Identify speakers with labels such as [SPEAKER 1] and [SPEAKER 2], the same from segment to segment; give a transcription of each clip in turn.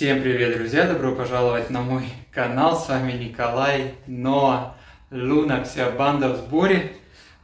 [SPEAKER 1] Всем привет, друзья! Добро пожаловать на мой канал. С вами Николай Ноа Луна, вся банда в сборе.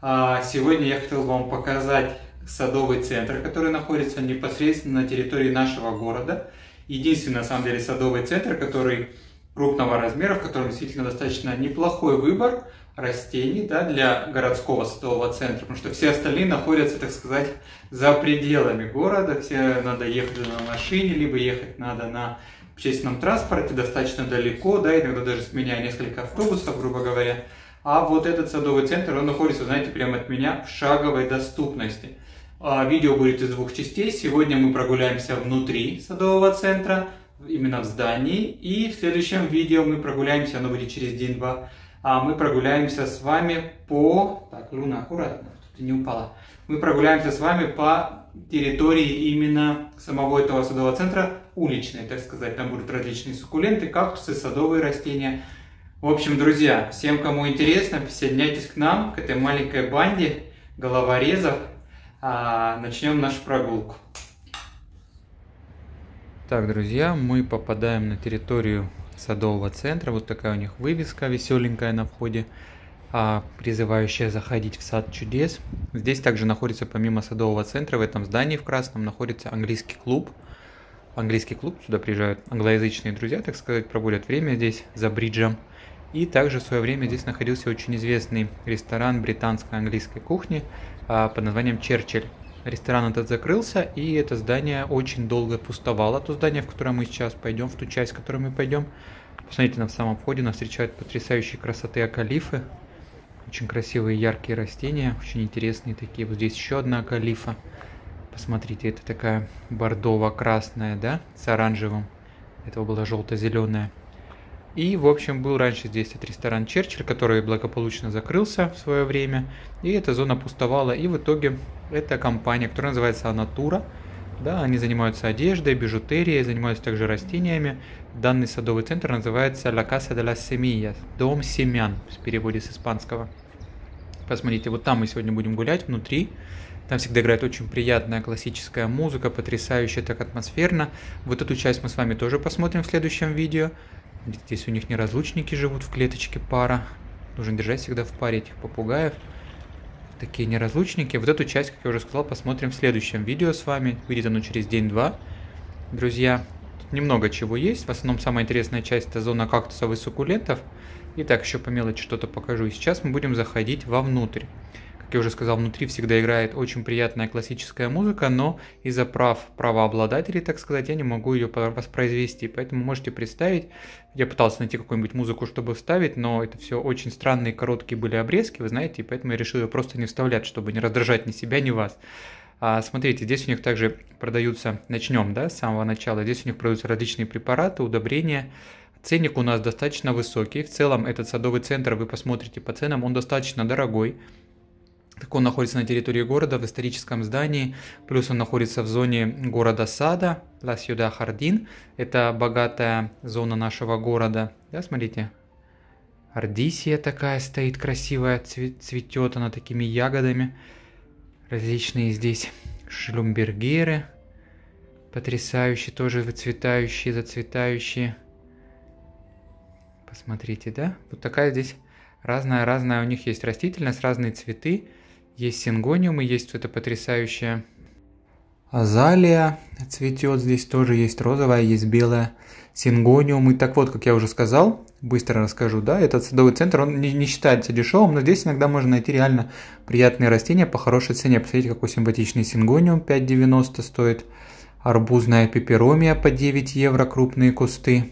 [SPEAKER 1] А, сегодня я хотел вам показать садовый центр, который находится непосредственно на территории нашего города. Единственный, на самом деле, садовый центр, который крупного размера, в котором действительно достаточно неплохой выбор растений да, для городского садового центра, потому что все остальные находятся, так сказать, за пределами города, все надо ехать на машине, либо ехать надо на общественном транспорте достаточно далеко, да, иногда даже с меня несколько автобусов, грубо говоря. А вот этот садовый центр, он находится, знаете, прямо от меня в шаговой доступности. А, видео будет из двух частей. Сегодня мы прогуляемся внутри садового центра, именно в здании. И в следующем видео мы прогуляемся, оно будет через день-два, а мы прогуляемся с вами по... Так, Луна, аккуратно, ты не упала. Мы прогуляемся с вами по территории именно самого этого садового центра, уличной, так сказать. Там будут различные суккуленты, кактусы, садовые растения. В общем, друзья, всем, кому интересно, присоединяйтесь к нам, к этой маленькой банде головорезов. А, начнем нашу прогулку. Так, друзья, мы попадаем на территорию садового центра. Вот такая у них вывеска веселенькая на входе, а, призывающая заходить в сад чудес. Здесь также находится, помимо садового центра, в этом здании в красном находится английский клуб. Английский клуб, сюда приезжают англоязычные друзья, так сказать, проводят время здесь за бриджем. И также в свое время здесь находился очень известный ресторан британской английской кухни а, под названием «Черчилль» ресторан этот закрылся, и это здание очень долго пустовало. То здание, в которое мы сейчас пойдем, в ту часть, в которую мы пойдем. Посмотрите, на самом входе нас встречают потрясающие красоты акалифы. Очень красивые яркие растения, очень интересные такие. Вот здесь еще одна акалифа. Посмотрите, это такая бордово-красная, да, с оранжевым. Этого была желто-зеленая. И, в общем, был раньше здесь этот ресторан Черчилль, который благополучно закрылся в свое время. И эта зона пустовала. И в итоге эта компания, которая называется Анатура, да, они занимаются одеждой, бижутерией, занимаются также растениями. Данный садовый центр называется La Casa de las Semillas, Дом семян, в переводе с испанского. Посмотрите, вот там мы сегодня будем гулять внутри. Там всегда играет очень приятная классическая музыка, потрясающе так атмосферно. Вот эту часть мы с вами тоже посмотрим в следующем видео. Здесь у них неразлучники живут в клеточке пара. Нужно держать всегда в паре этих попугаев. Такие неразлучники. Вот эту часть, как я уже сказал, посмотрим в следующем видео с вами. Выйдет оно через день-два. Друзья, тут немного чего есть. В основном самая интересная часть это зона кактусов и суккулентов. Итак, еще по мелочи что-то покажу. И сейчас мы будем заходить вовнутрь. Как я уже сказал, внутри всегда играет очень приятная классическая музыка, но из-за прав правообладателей, так сказать, я не могу ее воспроизвести. Поэтому можете представить, я пытался найти какую-нибудь музыку, чтобы вставить, но это все очень странные короткие были обрезки, вы знаете, и поэтому я решил ее просто не вставлять, чтобы не раздражать ни себя, ни вас. А, смотрите, здесь у них также продаются, начнем, да, с самого начала, здесь у них продаются различные препараты, удобрения, Ценник у нас достаточно высокий. В целом этот садовый центр, вы посмотрите по ценам, он достаточно дорогой. Так он находится на территории города в историческом здании, плюс он находится в зоне города Сада, Ла Сьюда Хардин. Это богатая зона нашего города. Да, смотрите. Ардисия такая стоит красивая, цветет она такими ягодами. Различные здесь шлюмбергеры, потрясающие, тоже выцветающие, зацветающие. Посмотрите, да? Вот такая здесь разная-разная у них есть растительность, разные цветы. Есть сингониумы, есть что-то потрясающее. Азалия цветет, здесь тоже есть розовая, есть белая. Сингониум. И так вот, как я уже сказал, быстро расскажу, да, этот садовый центр, он не, не считается дешевым, но здесь иногда можно найти реально приятные растения по хорошей цене. Посмотрите, какой симпатичный сингониум, 5,90 стоит. Арбузная пеперомия по 9 евро, крупные кусты.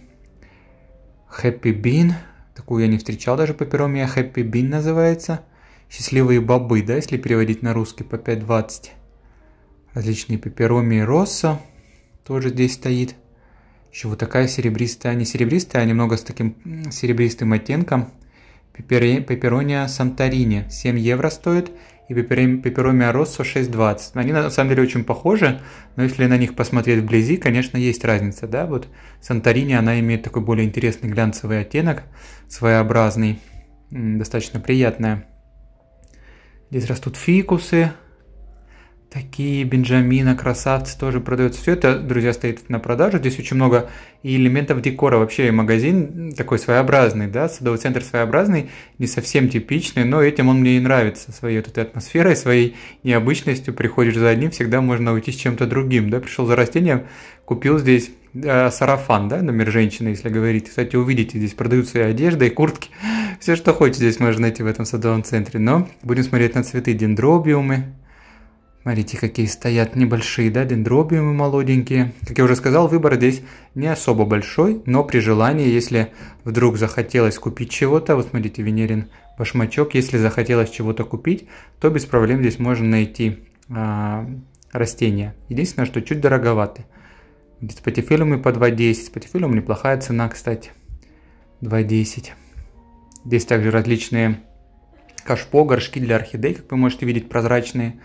[SPEAKER 1] Хэппи бин, такую я не встречал даже пеперомия, хэппи бин называется – счастливые бобы, да, если переводить на русский по 5.20. Различные пеппероми и росса тоже здесь стоит. Еще вот такая серебристая, не серебристая, а немного с таким серебристым оттенком. Пеппере, пепперония Санторини 7 евро стоит и пеппероми Россо 6,20. Они на самом деле очень похожи, но если на них посмотреть вблизи, конечно, есть разница, да, вот Санторини, она имеет такой более интересный глянцевый оттенок, своеобразный, достаточно приятная. Здесь растут фикусы. Такие бенджамина, красавцы тоже продаются. Все это, друзья, стоит на продажу. Здесь очень много и элементов декора. Вообще магазин такой своеобразный, да, садовый центр своеобразный, не совсем типичный, но этим он мне и нравится. Своей вот этой атмосферой, своей необычностью. Приходишь за одним, всегда можно уйти с чем-то другим, да. Пришел за растением, купил здесь э, сарафан, да, номер женщины, если говорить. Кстати, увидите, здесь продаются и одежда, и куртки. Все, что хочешь, здесь можно найти в этом садовом центре. Но будем смотреть на цветы дендробиумы. Смотрите, какие стоят небольшие, да, дендробиумы молоденькие. Как я уже сказал, выбор здесь не особо большой, но при желании, если вдруг захотелось купить чего-то, вот смотрите, Венерин башмачок, если захотелось чего-то купить, то без проблем здесь можно найти а, растения. Единственное, что чуть дороговаты. Спатифилиумы по 2.10, спатифилиум неплохая цена, кстати, 2.10. Здесь также различные кашпо, горшки для орхидей, как вы можете видеть, прозрачные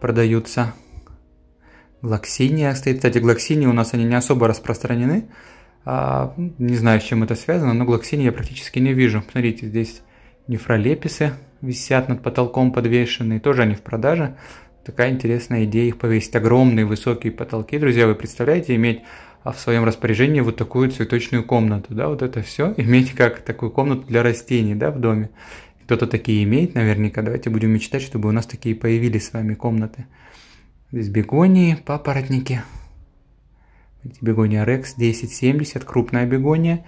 [SPEAKER 1] продаются. Глоксиния стоит. Кстати, глоксинии у нас они не особо распространены. А, не знаю, с чем это связано, но глоксинии я практически не вижу. Смотрите, здесь нефролеписы висят над потолком подвешенные. Тоже они в продаже. Такая интересная идея их повесить. Огромные высокие потолки. Друзья, вы представляете, иметь а в своем распоряжении вот такую цветочную комнату, да, вот это все, иметь как такую комнату для растений, да, в доме. Кто-то такие имеет наверняка, давайте будем мечтать, чтобы у нас такие появились с вами комнаты. Здесь бегонии, папоротники, бегония рекс 1070, крупная бегония,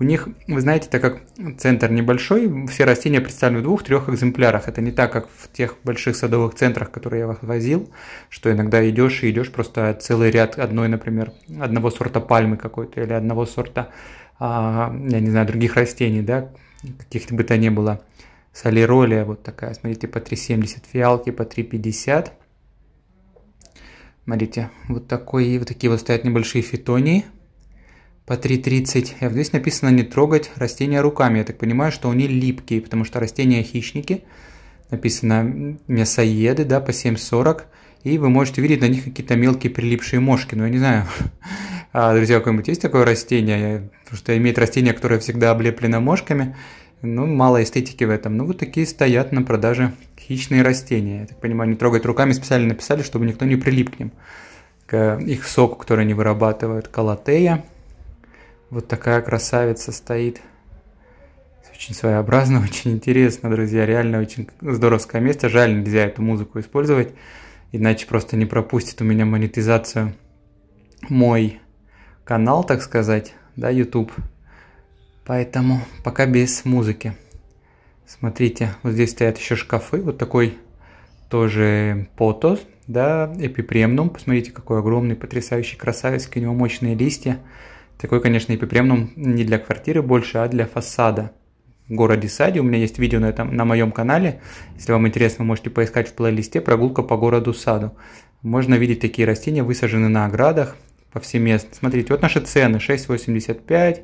[SPEAKER 1] у них, вы знаете, так как центр небольшой, все растения представлены в двух-трех экземплярах. Это не так, как в тех больших садовых центрах, которые я вас возил, что иногда идешь и идешь просто целый ряд одной, например, одного сорта пальмы какой-то или одного сорта, а, я не знаю, других растений, да, каких-то бы то ни было. Солиролия вот такая, смотрите, по 3,70, фиалки по 3,50. Смотрите, вот, такой, вот такие вот стоят небольшие фитонии – по 3.30. А э, здесь написано не трогать растения руками. Я так понимаю, что они липкие, потому что растения хищники. Написано мясоеды, да, по 7.40. И вы можете видеть на них какие-то мелкие прилипшие мошки. Ну, я не знаю, а, друзья, у кого-нибудь есть такое растение? Потому что имеет растение, которое всегда облеплено мошками. Ну, мало эстетики в этом. Ну, вот такие стоят на продаже хищные растения. Я так понимаю, не трогать руками специально написали, чтобы никто не прилип к ним. К их соку, который они вырабатывают. Калатея, вот такая красавица стоит. Очень своеобразно, очень интересно, друзья. Реально очень здоровское место. Жаль, нельзя эту музыку использовать. Иначе просто не пропустит у меня монетизацию мой канал, так сказать, да, YouTube. Поэтому пока без музыки. Смотрите, вот здесь стоят еще шкафы. Вот такой тоже потос, да, эпипремнум. Посмотрите, какой огромный, потрясающий красавец. У него мощные листья. Такой, конечно, эпипремнум не для квартиры больше, а для фасада в городе Сади. У меня есть видео на, этом, на моем канале. Если вам интересно, можете поискать в плейлисте «Прогулка по городу Саду». Можно видеть такие растения, высажены на оградах повсеместно. Смотрите, вот наши цены 6,85,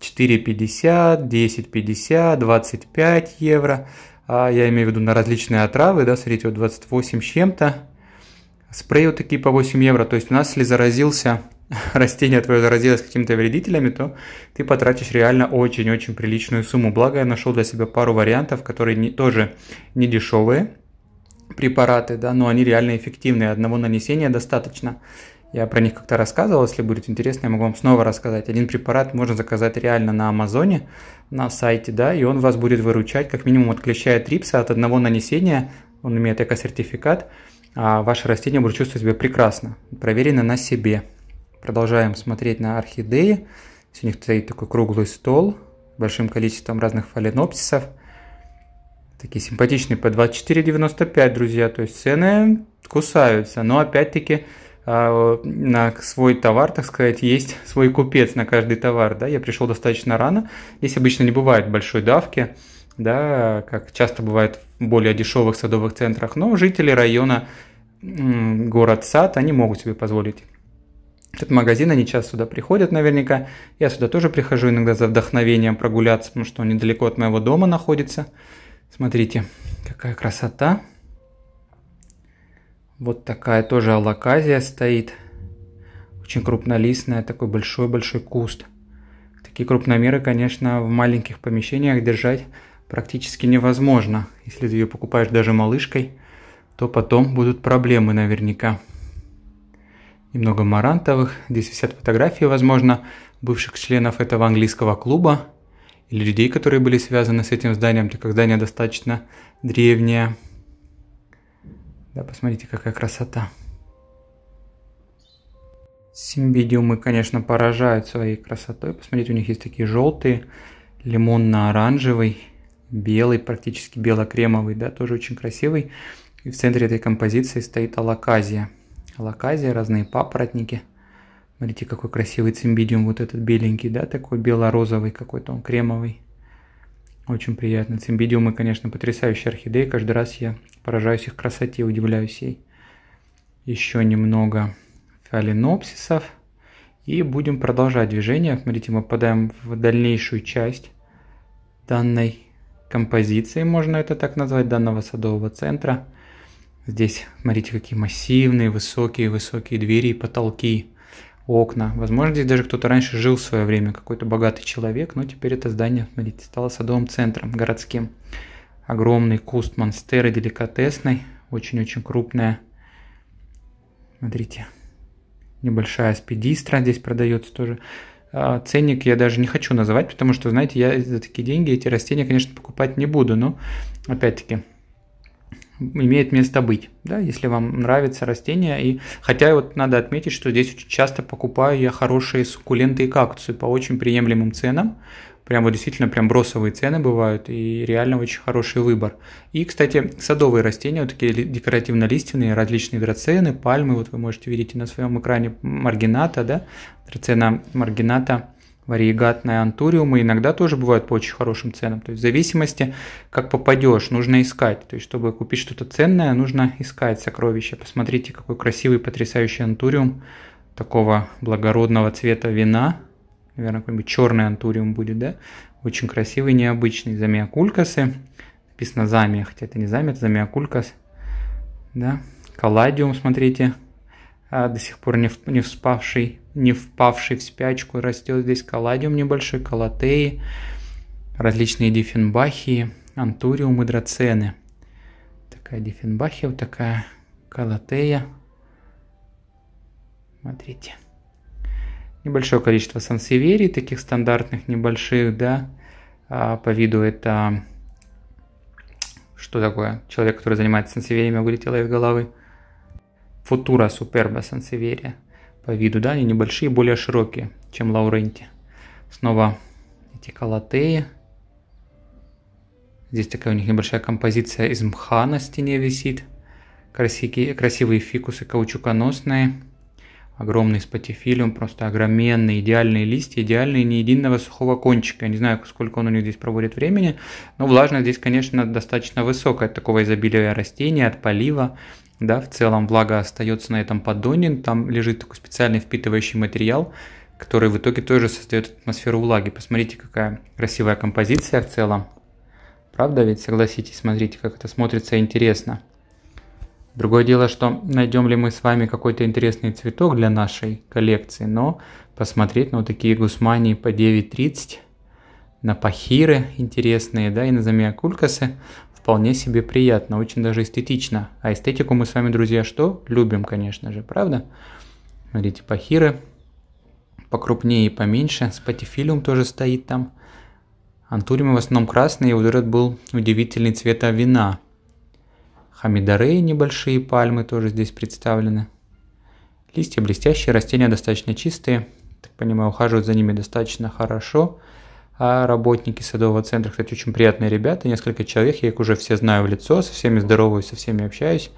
[SPEAKER 1] 4,50, 10,50, 25 евро. А я имею в виду на различные отравы, да, смотрите, вот 28 с чем-то. Спреи вот такие по 8 евро. То есть у нас ли заразился растение твое заразилось какими-то вредителями, то ты потратишь реально очень-очень приличную сумму. Благо я нашел для себя пару вариантов, которые не, тоже не дешевые препараты, да, но они реально эффективные. Одного нанесения достаточно. Я про них как-то рассказывал, если будет интересно, я могу вам снова рассказать. Один препарат можно заказать реально на Амазоне, на сайте, да, и он вас будет выручать, как минимум от клеща и трипса от одного нанесения, он имеет эко-сертификат, а ваше растение будет чувствовать себя прекрасно, проверено на себе. Продолжаем смотреть на орхидеи. Здесь у них стоит такой круглый стол с большим количеством разных фаленопсисов. Такие симпатичные по 24,95, друзья. То есть цены кусаются. Но опять-таки а, на свой товар, так сказать, есть свой купец на каждый товар. Да? Я пришел достаточно рано. Здесь обычно не бывает большой давки, да, как часто бывает в более дешевых садовых центрах. Но жители района город-сад, они могут себе позволить этот магазин, они часто сюда приходят наверняка. Я сюда тоже прихожу иногда за вдохновением прогуляться, потому что он недалеко от моего дома находится. Смотрите, какая красота. Вот такая тоже алаказия стоит. Очень крупнолистная, такой большой-большой куст. Такие крупномеры, конечно, в маленьких помещениях держать практически невозможно. Если ты ее покупаешь даже малышкой, то потом будут проблемы наверняка немного марантовых. Здесь висят фотографии, возможно, бывших членов этого английского клуба или людей, которые были связаны с этим зданием, так как здание достаточно древнее. Да, посмотрите, какая красота. Симбидиумы, конечно, поражают своей красотой. Посмотрите, у них есть такие желтые, лимонно-оранжевый, белый, практически бело-кремовый, да, тоже очень красивый. И в центре этой композиции стоит алаказия – лаказии, разные папоротники. Смотрите, какой красивый цимбидиум, вот этот беленький, да, такой бело-розовый какой-то, он кремовый. Очень приятно. Цимбидиумы, конечно, потрясающие орхидеи. Каждый раз я поражаюсь их красоте, удивляюсь ей. Еще немного фалинопсисов. И будем продолжать движение. Смотрите, мы попадаем в дальнейшую часть данной композиции, можно это так назвать, данного садового центра. Здесь, смотрите, какие массивные, высокие, высокие двери и потолки, окна. Возможно, здесь даже кто-то раньше жил в свое время, какой-то богатый человек, но теперь это здание, смотрите, стало садовым центром городским. Огромный куст монстеры деликатесной, очень-очень крупная. Смотрите, небольшая спидистра здесь продается тоже. А, ценник я даже не хочу называть, потому что, знаете, я за такие деньги эти растения, конечно, покупать не буду, но опять-таки имеет место быть, да, если вам нравятся растения И хотя вот надо отметить, что здесь очень часто покупаю я хорошие суккуленты и кактусы по очень приемлемым ценам. Прям вот действительно прям бросовые цены бывают и реально очень хороший выбор. И, кстати, садовые растения, вот такие декоративно-лиственные, различные драцены, пальмы, вот вы можете видеть на своем экране маргината, да, драцена маргината – варигатные антуриумы иногда тоже бывают по очень хорошим ценам. То есть в зависимости, как попадешь, нужно искать. То есть чтобы купить что-то ценное, нужно искать сокровища. Посмотрите, какой красивый, потрясающий антуриум такого благородного цвета вина. Наверное, какой-нибудь черный антуриум будет, да? Очень красивый, необычный. Замиакулькасы. Написано замия, хотя это не замия, это замиакулькас. Да? Колладиум, смотрите, а, до сих пор не, в, не вспавший не впавший в спячку, растет здесь каладиум небольшой, калатеи, различные дифенбахии, антуриумы, драцены. Такая дифенбахия, вот такая калатея. Смотрите. Небольшое количество сансеверий, таких стандартных небольших, да, а, по виду это... Что такое? Человек, который занимается сансевериями, вылетело из головы. Футура суперба сансеверия по виду, да, они небольшие, более широкие, чем Лауренти. Снова эти калатеи. Здесь такая у них небольшая композиция из мха на стене висит. Красивые, красивые фикусы каучуконосные. Огромный спатифилиум, просто огроменные, идеальные листья, идеальные, ни единого сухого кончика. Я не знаю, сколько он у них здесь проводит времени, но влажность здесь, конечно, достаточно высокая от такого изобилия растений, от полива да, в целом влага остается на этом поддоне, там лежит такой специальный впитывающий материал, который в итоге тоже создает атмосферу влаги. Посмотрите, какая красивая композиция в целом. Правда ведь, согласитесь, смотрите, как это смотрится интересно. Другое дело, что найдем ли мы с вами какой-то интересный цветок для нашей коллекции, но посмотреть на вот такие гусмании по 9.30, на пахиры интересные, да, и на замиакулькасы вполне себе приятно, очень даже эстетично. А эстетику мы с вами, друзья, что? Любим, конечно же, правда? Смотрите, пахиры покрупнее и поменьше. Спатифилиум тоже стоит там. Антуриум в основном красный, и вот этот был удивительный цвета вина. Хамидареи небольшие пальмы тоже здесь представлены. Листья блестящие, растения достаточно чистые. Так понимаю, ухаживают за ними достаточно Хорошо а работники садового центра, кстати, очень приятные ребята, несколько человек, я их уже все знаю в лицо, со всеми здороваюсь, со всеми общаюсь,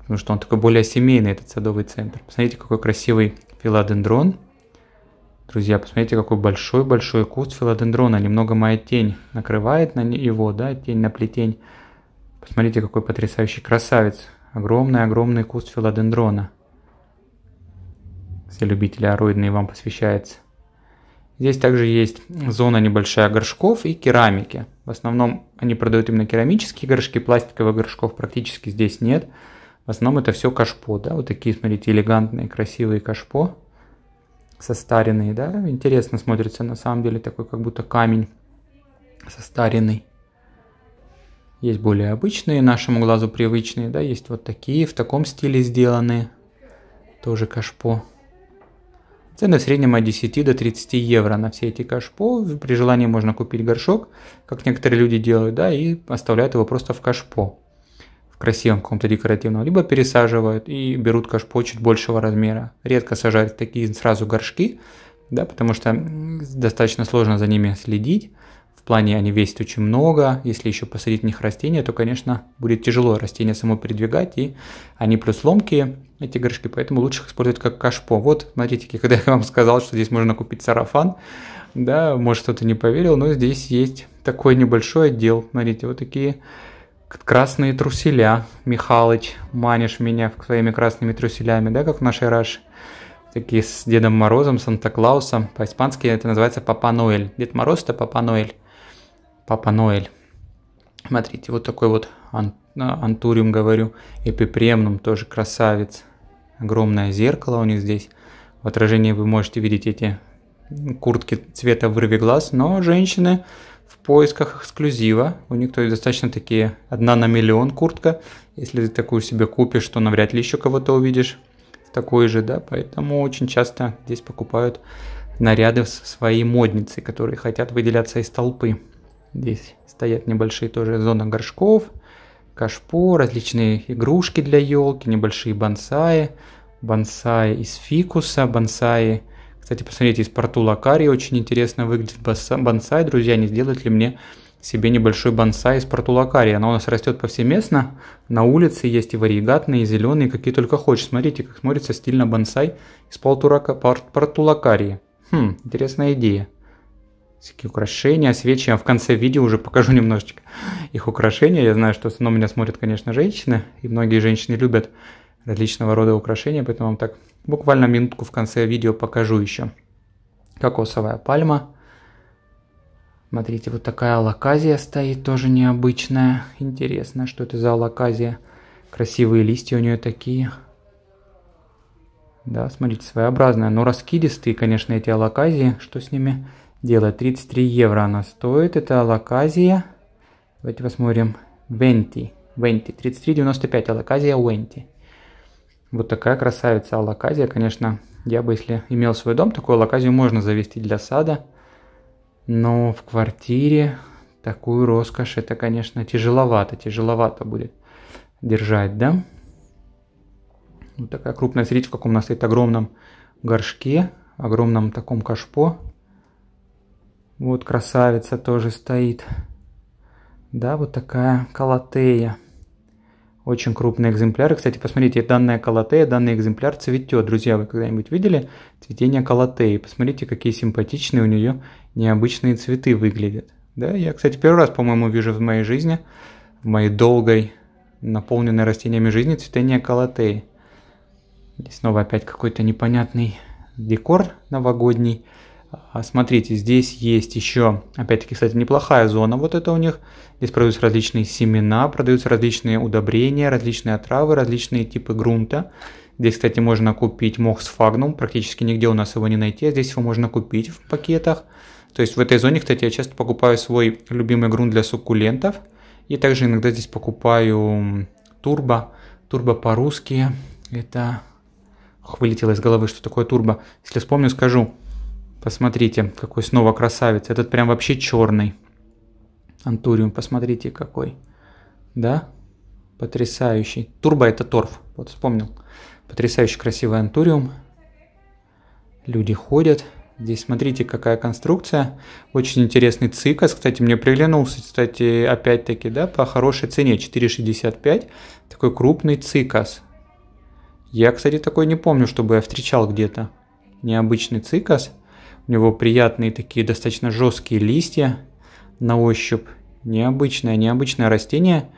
[SPEAKER 1] потому что он такой более семейный, этот садовый центр. Посмотрите, какой красивый филодендрон. Друзья, посмотрите, какой большой-большой куст филодендрона, немного моя тень накрывает на его, да, тень на плетень. Посмотрите, какой потрясающий красавец, огромный-огромный куст филодендрона. Все любители ароидные вам посвящается. Здесь также есть зона небольшая горшков и керамики. В основном они продают именно керамические горшки, пластиковых горшков практически здесь нет. В основном это все кашпо, да, вот такие, смотрите, элегантные, красивые кашпо, состаренные, да, интересно смотрится на самом деле, такой как будто камень состаренный. Есть более обычные, нашему глазу привычные, да, есть вот такие, в таком стиле сделанные, тоже кашпо. Цены в среднем от 10 до 30 евро на все эти кашпо. При желании можно купить горшок, как некоторые люди делают, да, и оставляют его просто в кашпо в красивом каком-то декоративном, либо пересаживают и берут кашпо чуть большего размера. Редко сажают такие сразу горшки, да, потому что достаточно сложно за ними следить. В плане они весят очень много, если еще посадить в них растения, то, конечно, будет тяжело растение само передвигать, и они плюс ломкие, эти горшки, поэтому лучше их использовать как кашпо. Вот, смотрите, когда я вам сказал, что здесь можно купить сарафан, да, может кто-то не поверил, но здесь есть такой небольшой отдел, смотрите, вот такие красные труселя, Михалыч, манишь меня своими красными труселями, да, как в нашей Раше. Такие с Дедом Морозом, Санта-Клаусом. По-испански это называется Папа Ноэль. Дед Мороз это Папа Ноэль. Папа Ноэль. Смотрите, вот такой вот антуриум, говорю, эпипремнум, тоже красавец. Огромное зеркало у них здесь. В отражении вы можете видеть эти куртки цвета вырви глаз, но женщины в поисках эксклюзива. У них то есть достаточно такие одна на миллион куртка. Если ты такую себе купишь, то навряд ли еще кого-то увидишь такой же, да, поэтому очень часто здесь покупают наряды своей модницы, которые хотят выделяться из толпы. Здесь стоят небольшие тоже зоны горшков, кашпо, различные игрушки для елки, небольшие бонсаи, бонсаи из фикуса, бонсаи... Кстати, посмотрите, из порту Лакари очень интересно выглядит бонсай. Друзья, не сделать ли мне себе небольшой бонсай из порту Лакари? Она у нас растет повсеместно. На улице есть и варигатные, и зеленые, какие только хочешь. Смотрите, как смотрится стильно бонсай из порту Лакари. Хм, интересная идея всякие украшения, а свечи. Я в конце видео уже покажу немножечко их украшения. Я знаю, что в основном меня смотрят, конечно, женщины, и многие женщины любят различного рода украшения, поэтому вам так буквально минутку в конце видео покажу еще. Кокосовая пальма. Смотрите, вот такая алаказия стоит, тоже необычная. Интересно, что это за алаказия. Красивые листья у нее такие. Да, смотрите, своеобразная. Но раскидистые, конечно, эти алаказии. Что с ними? делает. 33 евро она стоит. Это локазия. Давайте посмотрим. Венти. Венти. 33,95 алаказия Венти. Вот такая красавица алаказия. Конечно, я бы, если имел свой дом, такую алаказию можно завести для сада. Но в квартире такую роскошь это, конечно, тяжеловато. Тяжеловато будет держать, да? Вот такая крупная. Смотрите, в каком у нас стоит огромном горшке, огромном таком кашпо. Вот красавица тоже стоит. Да, вот такая колотея. Очень крупные экземпляры. Кстати, посмотрите, данная колотея, данный экземпляр цветет. Друзья, вы когда-нибудь видели цветение колотеи? Посмотрите, какие симпатичные у нее необычные цветы выглядят. Да, я, кстати, первый раз, по-моему, вижу в моей жизни, в моей долгой, наполненной растениями жизни, цветение колотеи. И снова опять какой-то непонятный декор новогодний – а, смотрите, здесь есть еще, опять-таки, кстати, неплохая зона вот это у них. Здесь продаются различные семена, продаются различные удобрения, различные отравы, различные типы грунта. Здесь, кстати, можно купить мох с фагнум, практически нигде у нас его не найти, а здесь его можно купить в пакетах. То есть в этой зоне, кстати, я часто покупаю свой любимый грунт для суккулентов. И также иногда здесь покупаю турбо. Турбо по-русски. Это... вылетело из головы, что такое турбо. Если вспомню, скажу. Посмотрите, какой снова красавец. Этот прям вообще черный. Антуриум, посмотрите какой. Да? Потрясающий. Турбо это торф. Вот вспомнил. Потрясающе красивый антуриум. Люди ходят. Здесь смотрите, какая конструкция. Очень интересный цикас. Кстати, мне приглянулся, кстати, опять-таки, да, по хорошей цене. 4,65. Такой крупный цикас. Я, кстати, такой не помню, чтобы я встречал где-то. Необычный цикас него приятные такие достаточно жесткие листья на ощупь. Необычное, необычное растение.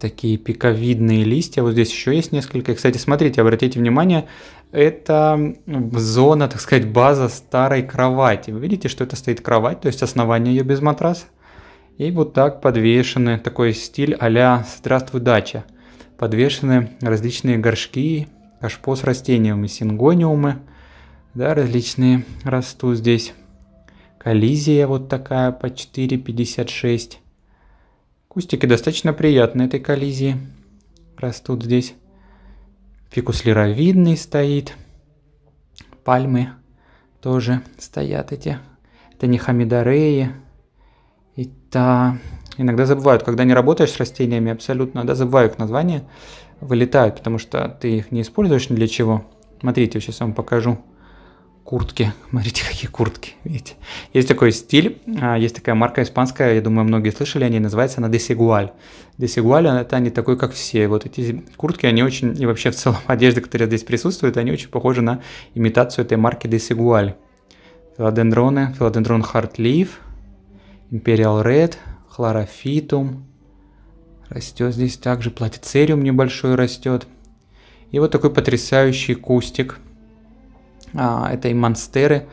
[SPEAKER 1] Такие пиковидные листья. Вот здесь еще есть несколько. кстати, смотрите, обратите внимание, это зона, так сказать, база старой кровати. Вы видите, что это стоит кровать, то есть основание ее без матраса. И вот так подвешены, такой стиль а-ля «Здравствуй, дача». Подвешены различные горшки, кашпо с растениями, сингониумы – да, различные растут здесь. Коллизия вот такая по 4,56. Кустики достаточно приятные этой коллизии. Растут здесь. Фикус лировидный стоит. Пальмы тоже стоят эти. Это не хамидореи. И та... Иногда забывают, когда не работаешь с растениями, абсолютно, да, забываю их название, вылетают, потому что ты их не используешь ни для чего. Смотрите, сейчас я вам покажу куртки. Смотрите, какие куртки, видите. Есть такой стиль, а, есть такая марка испанская, я думаю, многие слышали о ней, называется она Desigual. Desigual, это не такой, как все. Вот эти куртки, они очень, и вообще в целом одежда, которая здесь присутствует, они очень похожи на имитацию этой марки Desigual. Филодендроны, филодендрон Hard Leaf, Imperial Red, хлорофитум. Растет здесь также платицериум небольшой растет. И вот такой потрясающий кустик – а, это и Монстеры.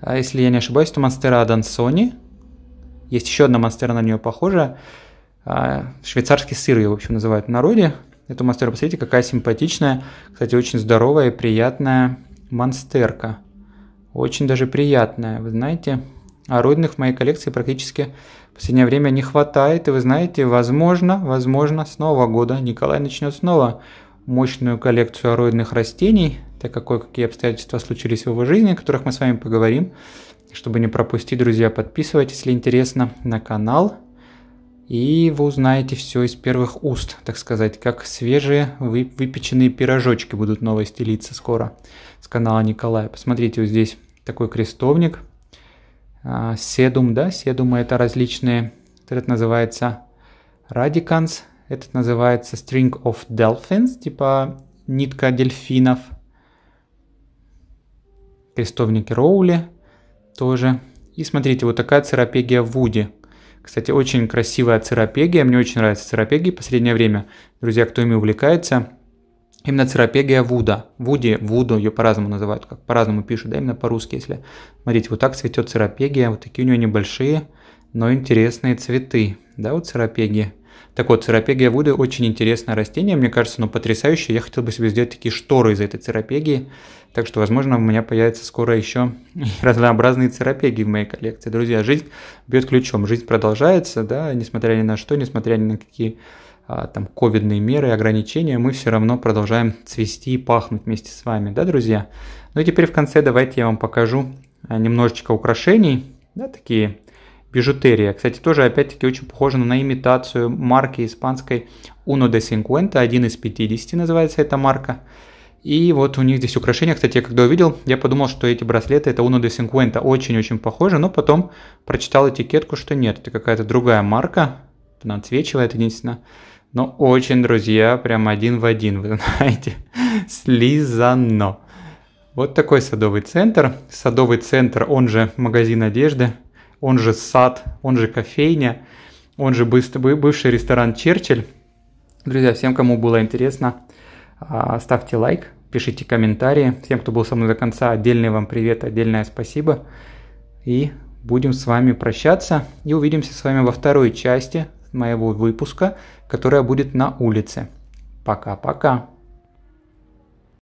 [SPEAKER 1] А, если я не ошибаюсь, то Монстера Адансони. Есть еще одна Монстера на нее похожа. А, швейцарский сыр ее, в общем, называют в народе. Эту монстеру, посмотрите, какая симпатичная. Кстати, очень здоровая и приятная монстерка. Очень даже приятная, вы знаете. А родных в моей коллекции практически в последнее время не хватает. И вы знаете, возможно, возможно, с нового года Николай начнет снова мощную коллекцию ароидных растений – так как кое-какие обстоятельства случились в его жизни, о которых мы с вами поговорим. Чтобы не пропустить, друзья, подписывайтесь, если интересно, на канал. И вы узнаете все из первых уст, так сказать, как свежие выпеченные пирожочки будут новые стелиться скоро с канала Николая. Посмотрите, вот здесь такой крестовник. А, седум, да, седумы это различные, этот называется радиканс, этот называется string of dolphins, типа нитка дельфинов – крестовники Роули тоже. И смотрите, вот такая церапегия Вуди. Кстати, очень красивая церапегия. Мне очень нравятся церапегии в последнее время. Друзья, кто ими увлекается, именно церапегия Вуда. Вуди, Вуду, ее по-разному называют, как по-разному пишут, да, именно по-русски, если. Смотрите, вот так цветет церапегия, вот такие у нее небольшие, но интересные цветы, да, вот церапегии. Так вот, церапегия вуды очень интересное растение, мне кажется, оно потрясающее. Я хотел бы себе сделать такие шторы из этой церапегии, так что, возможно, у меня появится скоро еще разнообразные церапегии в моей коллекции. Друзья, жизнь бьет ключом, жизнь продолжается, да, несмотря ни на что, несмотря ни на какие а, там ковидные меры и ограничения, мы все равно продолжаем цвести и пахнуть вместе с вами, да, друзья? Ну и теперь в конце давайте я вам покажу а, немножечко украшений, да, такие бижутерия. Кстати, тоже опять-таки очень похоже на имитацию марки испанской Uno de Cincuenta, 1 из 50 называется эта марка. И вот у них здесь украшения, кстати, я когда увидел, я подумал, что эти браслеты это Uno de Cincuenta, очень-очень похожи, но потом прочитал этикетку, что нет, это какая-то другая марка, она отсвечивает единственно. Но очень, друзья, прям один в один, вы знаете, слизано. Вот такой садовый центр. Садовый центр, он же магазин одежды он же сад, он же кофейня, он же бывший ресторан «Черчилль». Друзья, всем, кому было интересно, а, ставьте лайк, пишите комментарии. Всем, кто был со мной до конца, отдельный вам привет, отдельное спасибо. И будем с вами прощаться. И увидимся с вами во второй части моего выпуска, которая будет на улице. Пока-пока.